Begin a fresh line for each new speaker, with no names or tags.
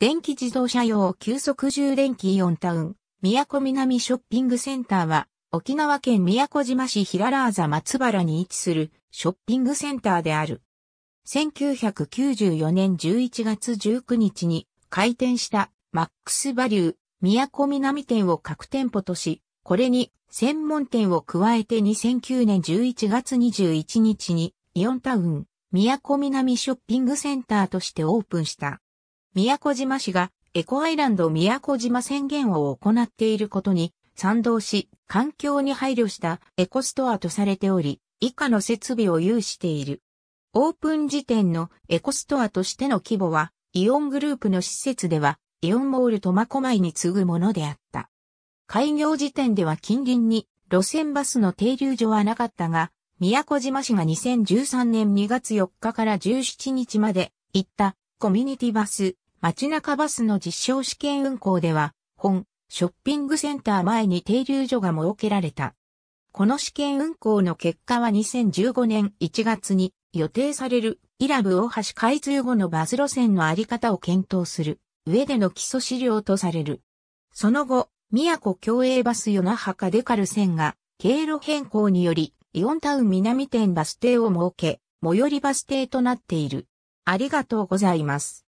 電気自動車用急速充電器イオンタウン、宮古南ショッピングセンターは、沖縄県宮古島市平良座松原に位置するショッピングセンターである。1994年11月19日に開店したマックスバリュー宮古南店を各店舗とし、これに専門店を加えて2009年11月21日にイオンタウン宮古南ショッピングセンターとしてオープンした。宮古島市がエコアイランド宮古島宣言を行っていることに賛同し、環境に配慮したエコストアとされており、以下の設備を有している。オープン時点のエコストアとしての規模は、イオングループの施設では、イオンモール苫小牧に次ぐものであった。開業時点では近隣に路線バスの停留所はなかったが、宮古島市が2013年2月4日から17日まで行ったコミュニティバス、街中バスの実証試験運行では、本、ショッピングセンター前に停留所が設けられた。この試験運行の結果は2015年1月に予定されるイラブ大橋開通後のバス路線のあり方を検討する上での基礎資料とされる。その後、宮古共栄バスヨ那覇カデカル線が経路変更によりイオンタウン南店バス停を設け、最寄りバス停となっている。ありがとうございます。